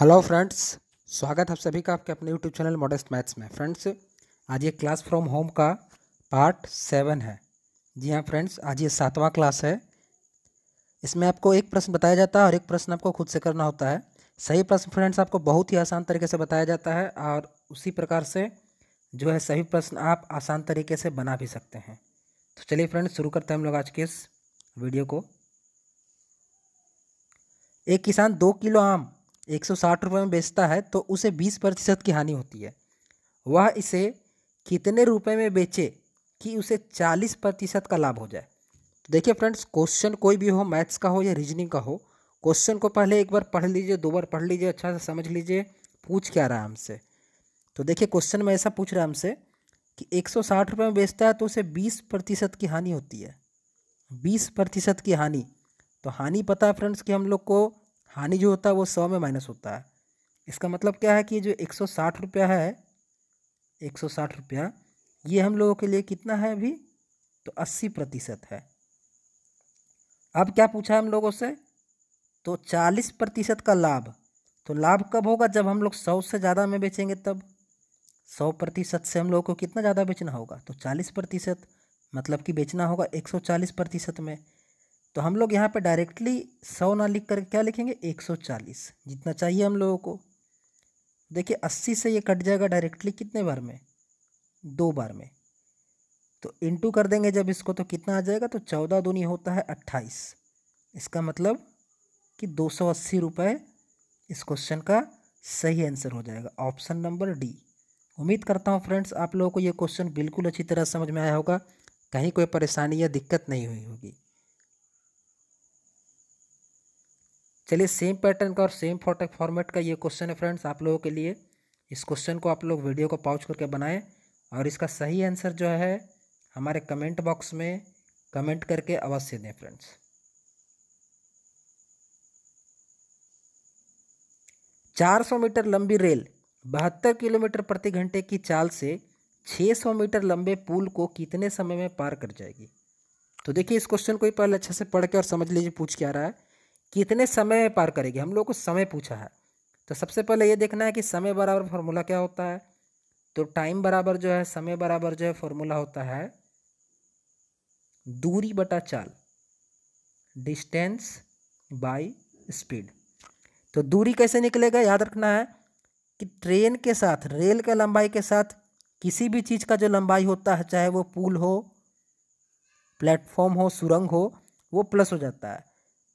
hello friends स्वागत है आप सभी का आपके अपने यूट्यूब चैनल मॉडर्स मैथ्स में फ्रेंड्स आज ये क्लास फ्रॉम होम का पार्ट सेवन है जी हाँ फ्रेंड्स आज ये सातवां क्लास है इसमें आपको एक प्रश्न बताया जाता है और एक प्रश्न आपको खुद से करना होता है सही प्रश्न फ्रेंड्स आपको बहुत ही आसान तरीके से बताया जाता है और उसी प्रकार से जो है सही प्रश्न आप आसान तरीके से बना भी सकते हैं तो चलिए फ्रेंड्स शुरू करते हैं हम लोग आज के इस वीडियो को एक किसान दो किलो आम एक सौ साठ रुपये में बेचता है तो उसे बीस प्रतिशत की हानि होती है वह इसे कितने रुपए में बेचे कि उसे चालीस प्रतिशत का लाभ हो जाए तो देखिए फ्रेंड्स क्वेश्चन कोई भी हो मैथ्स का हो या रीजनिंग का हो क्वेश्चन को पहले एक बार पढ़ लीजिए दो बार पढ़ लीजिए अच्छा से समझ लीजिए पूछ क्या रहा है हमसे तो देखिए क्वेश्चन में ऐसा पूछ रहा है हमसे कि एक सौ साठ रुपये में बेचता है तो उसे बीस प्रतिशत की हानि होती है बीस प्रतिशत की हानि तो हानि पता है फ्रेंड्स कि हम लोग को हानि जो होता है वो सौ में माइनस होता है इसका मतलब क्या है कि जो एक सौ साठ रुपया है एक सौ साठ रुपया ये हम लोगों के लिए कितना है अभी तो अस्सी प्रतिशत है अब क्या पूछा हम लोगों से तो चालीस प्रतिशत का लाभ तो लाभ कब होगा जब हम लोग सौ से ज़्यादा में बेचेंगे तब सौ प्रतिशत से हम लोगों को कितना ज़्यादा बेचना होगा तो चालीस प्रतिशत मतलब कि बेचना होगा एक सौ चालीस प्रतिशत में तो हम लोग यहाँ पे डायरेक्टली सौ ना लिख करके क्या लिखेंगे एक सौ चालीस जितना चाहिए हम लोगों को देखिए अस्सी से ये कट जाएगा डायरेक्टली कितने बार में दो बार में तो इंटू कर देंगे जब इसको तो कितना आ जाएगा तो चौदह दूनी होता है अट्ठाईस इसका मतलब कि दो सौ अस्सी रुपये इस क्वेश्चन का सही आंसर हो जाएगा ऑप्शन नंबर डी उम्मीद करता हूँ फ्रेंड्स आप लोगों को ये क्वेश्चन बिल्कुल अच्छी तरह समझ में आया होगा कहीं कोई परेशानी या दिक्कत नहीं हुई होगी चलिए सेम पैटर्न का और सेम फोटो फॉर्मेट का ये क्वेश्चन है फ्रेंड्स आप लोगों के लिए इस क्वेश्चन को आप लोग वीडियो को पॉज करके बनाएं और इसका सही आंसर जो है हमारे कमेंट बॉक्स में कमेंट करके अवश्य दें फ्रेंड्स चार सौ मीटर लंबी रेल बहत्तर किलोमीटर प्रति घंटे की चाल से सौ मीटर लंबे पुल को कितने समय में पार कर जाएगी तो देखिए इस क्वेश्चन को ही पहले अच्छे से पढ़ के और समझ लीजिए पूछ क्या रहा है कितने समय में पार करेगी हम लोग को समय पूछा है तो सबसे पहले ये देखना है कि समय बराबर फार्मूला क्या होता है तो टाइम बराबर जो है समय बराबर जो है फॉर्मूला होता है दूरी बटा चाल डिस्टेंस बाय स्पीड तो दूरी कैसे निकलेगा याद रखना है कि ट्रेन के साथ रेल के लंबाई के साथ किसी भी चीज़ का जो लंबाई होता है चाहे वो पुल हो प्लेटफॉर्म हो सुरंग हो वो प्लस हो जाता है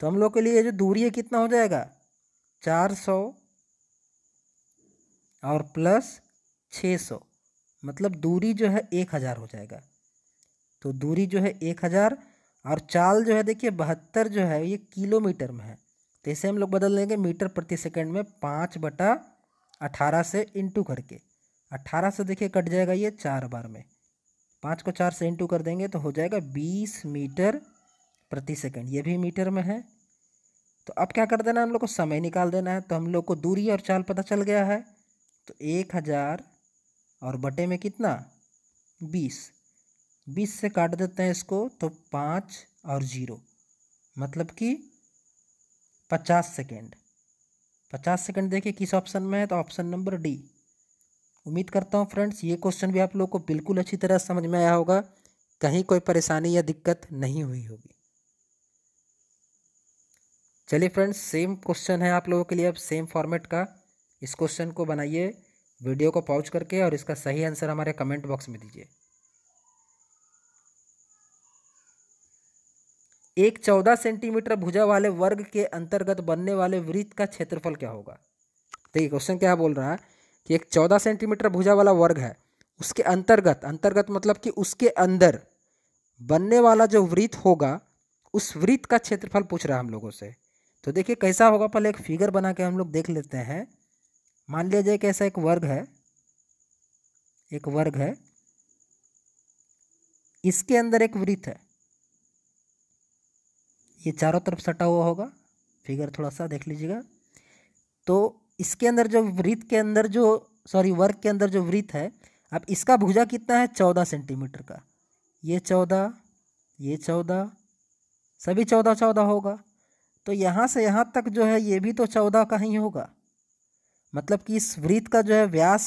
तो हम लोग के लिए जो दूरी है कितना हो जाएगा चार सौ और प्लस छः सौ मतलब दूरी जो है एक हज़ार हो जाएगा तो दूरी जो है एक हज़ार और चाल जो है देखिए बहत्तर जो है ये किलोमीटर में है तो इसे हम लोग बदल लेंगे मीटर प्रति सेकंड में पाँच बटा अठारह से इंटू करके अट्ठारह से देखिए कट जाएगा ये चार बार में पाँच को चार से इंटू कर देंगे तो हो जाएगा बीस मीटर प्रति सेकंड ये भी मीटर में है तो अब क्या कर देना है हम लोग को समय निकाल देना है तो हम लोग को दूरी और चाल पता चल गया है तो एक हज़ार और बटे में कितना बीस बीस से काट देते हैं इसको तो पाँच और ज़ीरो मतलब कि पचास सेकेंड पचास सेकेंड देखिए किस ऑप्शन में है तो ऑप्शन नंबर डी उम्मीद करता हूँ फ्रेंड्स ये क्वेश्चन भी आप लोग को बिल्कुल अच्छी तरह समझ में आया होगा कहीं कोई परेशानी या दिक्कत नहीं हुई होगी चलिए फ्रेंड्स सेम क्वेश्चन है आप लोगों के लिए अब सेम फॉर्मेट का इस क्वेश्चन को बनाइए वीडियो को पॉज करके और इसका सही आंसर हमारे कमेंट बॉक्स में दीजिए एक चौदह सेंटीमीटर भुजा वाले वर्ग के अंतर्गत बनने वाले वृत्त का क्षेत्रफल क्या होगा देखिए क्वेश्चन क्या बोल रहा है कि एक चौदह सेंटीमीटर भुजा वाला वर्ग है उसके अंतर्गत अंतर्गत मतलब कि उसके अंदर बनने वाला जो वृत्त होगा उस वृत्त का क्षेत्रफल पूछ रहा है हम लोगों से तो देखिए कैसा होगा पहले एक फिगर बना के हम लोग देख लेते हैं मान लिया जाए कि ऐसा एक वर्ग है एक वर्ग है इसके अंदर एक वृत्त है ये चारों तरफ सटा हुआ होगा फिगर थोड़ा सा देख लीजिएगा तो इसके अंदर जो वृत्त के अंदर जो सॉरी वर्ग के अंदर जो वृत्त है अब इसका भुजा कितना है चौदह सेंटीमीटर का ये चौदह ये चौदह सभी चौदह चौदह होगा तो यहाँ से यहाँ तक जो है ये भी तो चौदह का ही होगा मतलब कि इस वृत्त का जो है व्यास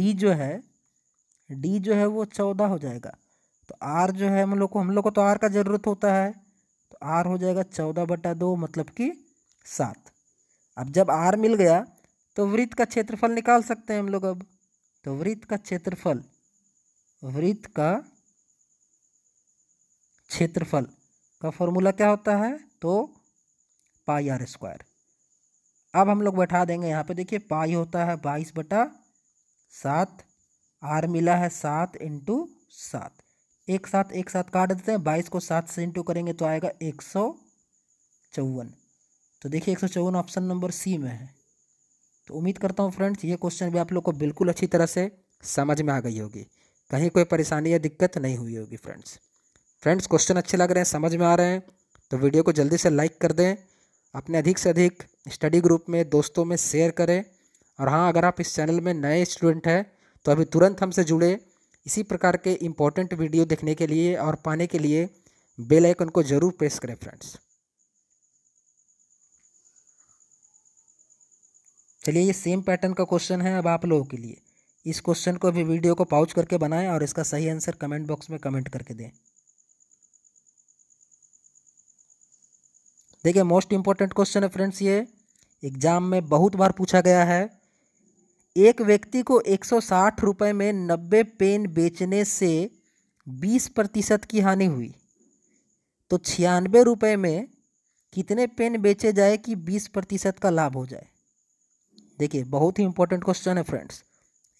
डी जो है डी जो है वो चौदह हो जाएगा तो आर जो है हम लोग को हम लोग को तो आर का ज़रूरत होता है तो आर हो जाएगा चौदह बटा दो मतलब कि सात अब जब आर मिल गया तो वृत्त का क्षेत्रफल निकाल सकते हैं हम लोग अब तो वृत्त का क्षेत्रफल वृत्त का क्षेत्रफल का फॉर्मूला क्या होता है तो पाई आर स्क्वायर अब हम लोग बैठा देंगे यहाँ पे देखिए पाई होता है बाईस बटा सात आर मिला है सात इंटू सात एक साथ एक साथ काट देते हैं बाईस को सात से इंटू करेंगे तो आएगा एक सौ चौवन तो देखिए एक सौ चौवन ऑप्शन नंबर सी में है तो उम्मीद करता हूँ फ्रेंड्स ये क्वेश्चन भी आप लोग को बिल्कुल अच्छी तरह से समझ में आ गई होगी कहीं कोई परेशानी या दिक्कत नहीं हुई होगी फ्रेंड्स फ्रेंड्स क्वेश्चन अच्छे लग रहे हैं समझ में आ रहे हैं तो वीडियो को जल्दी से लाइक कर दें अपने अधिक से अधिक स्टडी ग्रुप में दोस्तों में शेयर करें और हाँ अगर आप इस चैनल में नए स्टूडेंट हैं तो अभी तुरंत हमसे जुड़े इसी प्रकार के इम्पोर्टेंट वीडियो देखने के लिए और पाने के लिए बेल आइकन को ज़रूर प्रेस करें फ्रेंड्स चलिए ये सेम पैटर्न का क्वेश्चन है अब आप लोगों के लिए इस क्वेश्चन को भी वीडियो को पाउच करके बनाएं और इसका सही आंसर कमेंट बॉक्स में कमेंट करके दें देखिए मोस्ट इंपॉर्टेंट क्वेश्चन है फ्रेंड्स ये एग्जाम में बहुत बार पूछा गया है एक व्यक्ति को एक सौ में नब्बे पेन बेचने से बीस प्रतिशत की हानि हुई तो छियानवे रुपये में कितने पेन बेचे जाए कि बीस प्रतिशत का लाभ हो जाए देखिए बहुत ही इम्पोर्टेंट क्वेश्चन है फ्रेंड्स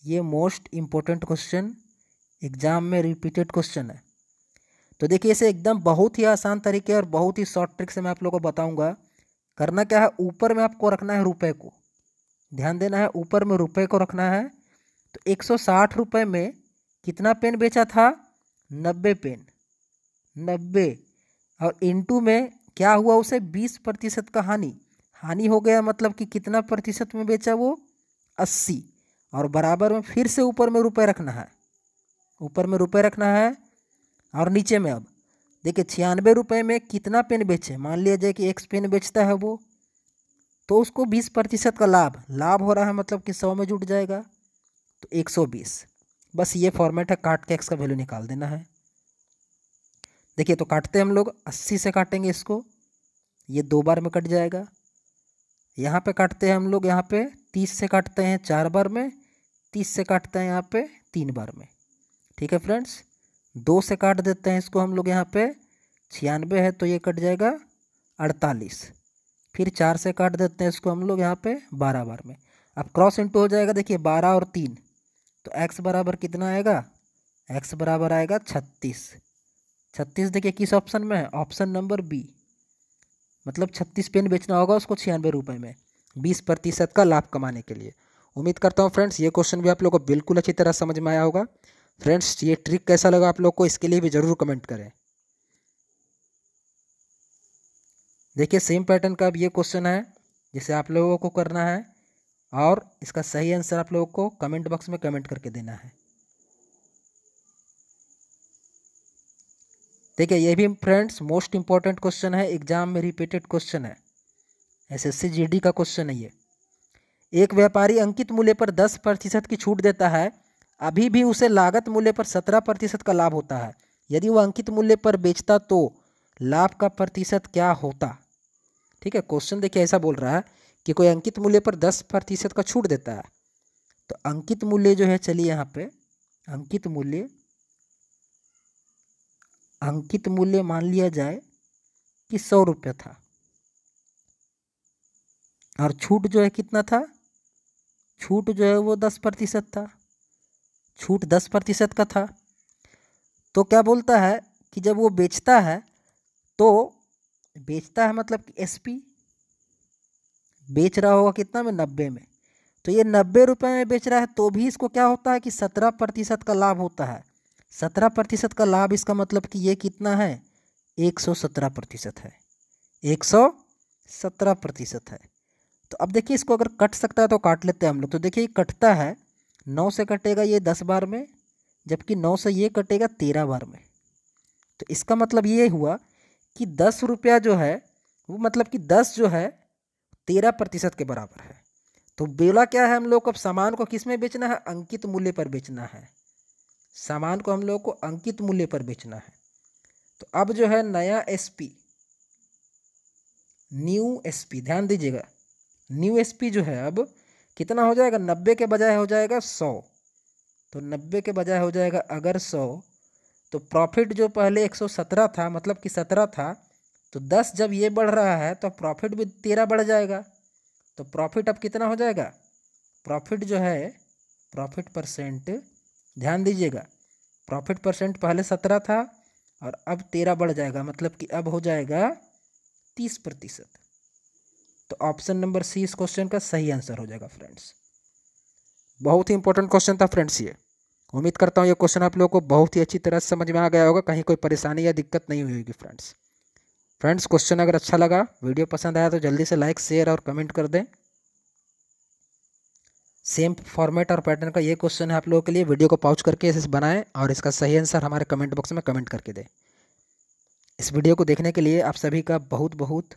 ये मोस्ट इम्पोर्टेंट क्वेश्चन एग्जाम में रिपीटेड क्वेश्चन है तो देखिए इसे एकदम बहुत ही आसान तरीके और बहुत ही शॉर्ट ट्रिक से मैं आप लोगों को बताऊंगा करना क्या है ऊपर में आपको रखना है रुपए को ध्यान देना है ऊपर में रुपए को रखना है तो एक सौ में कितना पेन बेचा था नब्बे पेन नब्बे और इंटू में क्या हुआ उसे बीस प्रतिशत का हानि हानि हो गया मतलब कि कितना प्रतिशत में बेचा वो अस्सी और बराबर में फिर से ऊपर में रुपए रखना है ऊपर में रुपए रखना है और नीचे में अब देखिए छियानवे रुपये में कितना पेन बेचे मान लिया जाए कि एक पेन बेचता है वो तो उसको बीस प्रतिशत का लाभ लाभ हो रहा है मतलब कि सौ में जुट जाएगा तो एक सौ बीस बस ये फॉर्मेट है काट के एक्स का वैल्यू निकाल देना है देखिए तो काटते हम लोग अस्सी से काटेंगे इसको ये दो बार में कट जाएगा यहाँ पे काटते हैं हम लोग यहाँ पे तीस से काटते हैं चार बार में तीस से काटते हैं यहाँ पे तीन बार में ठीक है फ्रेंड्स दो से काट देते हैं इसको हम लोग यहाँ पे छियानवे है तो ये कट जाएगा अड़तालीस फिर चार से काट देते हैं इसको हम लोग यहाँ पे बारह बार में अब क्रॉस इंटू हो जाएगा देखिए बारह और तीन तो एक्स बराबर कितना आएगा एक्स बराबर आएगा छत्तीस छत्तीस देखिए किस ऑप्शन में है ऑप्शन नंबर बी मतलब छत्तीस पेन बेचना होगा उसको छियानवे रुपये में बीस प्रतिशत का लाभ कमाने के लिए उम्मीद करता हूँ फ्रेंड्स ये क्वेश्चन भी आप लोगों को बिल्कुल अच्छी तरह समझ में आया होगा फ्रेंड्स ये ट्रिक कैसा लगा आप लोग को इसके लिए भी ज़रूर कमेंट करें देखिए सेम पैटर्न का अब ये क्वेश्चन है जिसे आप लोगों को करना है और इसका सही आंसर आप लोगों को कमेंट बॉक्स में कमेंट करके देना है देखिए ये भी फ्रेंड्स मोस्ट इम्पॉर्टेंट क्वेश्चन है एग्जाम में रिपीटेड क्वेश्चन है एसएससी जीडी का क्वेश्चन है ये एक व्यापारी अंकित मूल्य पर दस प्रतिशत की छूट देता है अभी भी उसे लागत मूल्य पर सत्रह प्रतिशत का लाभ होता है यदि वह अंकित मूल्य पर बेचता तो लाभ का प्रतिशत क्या होता ठीक है क्वेश्चन देखिए ऐसा बोल रहा है कि कोई अंकित मूल्य पर दस प्रतिशत का छूट देता है तो अंकित मूल्य जो है चलिए यहाँ पे अंकित मूल्य अंकित मूल्य मान लिया जाए कि सौ रुपये था और छूट जो है कितना था छूट जो है वो दस प्रतिशत था छूट दस प्रतिशत का था तो क्या बोलता है कि जब वो बेचता है तो बेचता है मतलब कि एस पी बेच रहा होगा कितना में नब्बे में तो ये नब्बे रुपये में बेच रहा है तो भी इसको क्या होता है कि सत्रह प्रतिशत का लाभ होता है सत्रह प्रतिशत का लाभ इसका मतलब कि ये कितना है एक सौ सत्रह प्रतिशत है एक सौ सत्रह प्रतिशत है तो अब देखिए इसको अगर कट सकता है तो काट लेते हैं हम लोग तो देखिए कटता है नौ से कटेगा ये दस बार में जबकि नौ से ये कटेगा तेरह बार में तो इसका मतलब ये हुआ कि दस रुपया जो है वो मतलब कि दस जो है तेरह प्रतिशत के बराबर है तो बोला क्या है हम लोग को अब सामान को किस में बेचना है अंकित मूल्य पर बेचना है सामान को हम लोग को अंकित मूल्य पर बेचना है तो अब जो है नया एसपी न्यू एसपी ध्यान दीजिएगा न्यू एसपी जो है अब कितना हो जाएगा नब्बे के बजाय हो जाएगा सौ तो नब्बे के बजाय हो जाएगा अगर सौ तो प्रॉफिट जो पहले एक सौ सत्रह था मतलब कि सत्रह था तो दस जब ये बढ़ रहा है तो प्रॉफिट भी तेरह बढ़ जाएगा तो प्रॉफिट अब कितना हो जाएगा प्रॉफिट जो है प्रॉफिट परसेंट ध्यान दीजिएगा प्रॉफिट परसेंट पहले सत्रह था और अब तेरह बढ़ जाएगा मतलब कि अब हो जाएगा तीस प्रतिशत तो ऑप्शन नंबर सी इस क्वेश्चन का सही आंसर हो जाएगा फ्रेंड्स बहुत ही इंपॉर्टेंट क्वेश्चन था फ्रेंड्स ये उम्मीद करता हूँ ये क्वेश्चन आप लोगों को बहुत ही अच्छी तरह समझ में आ गया होगा कहीं कोई परेशानी या दिक्कत नहीं हुई होगी फ्रेंड्स फ्रेंड्स क्वेश्चन अगर अच्छा लगा वीडियो पसंद आया तो जल्दी से लाइक शेयर और कमेंट कर दें सेम फॉर्मेट और पैटर्न का ये क्वेश्चन है आप लोगों के लिए वीडियो को पाउच करके इसे बनाएं और इसका सही आंसर हमारे कमेंट बॉक्स में कमेंट करके दें इस वीडियो को देखने के लिए आप सभी का बहुत बहुत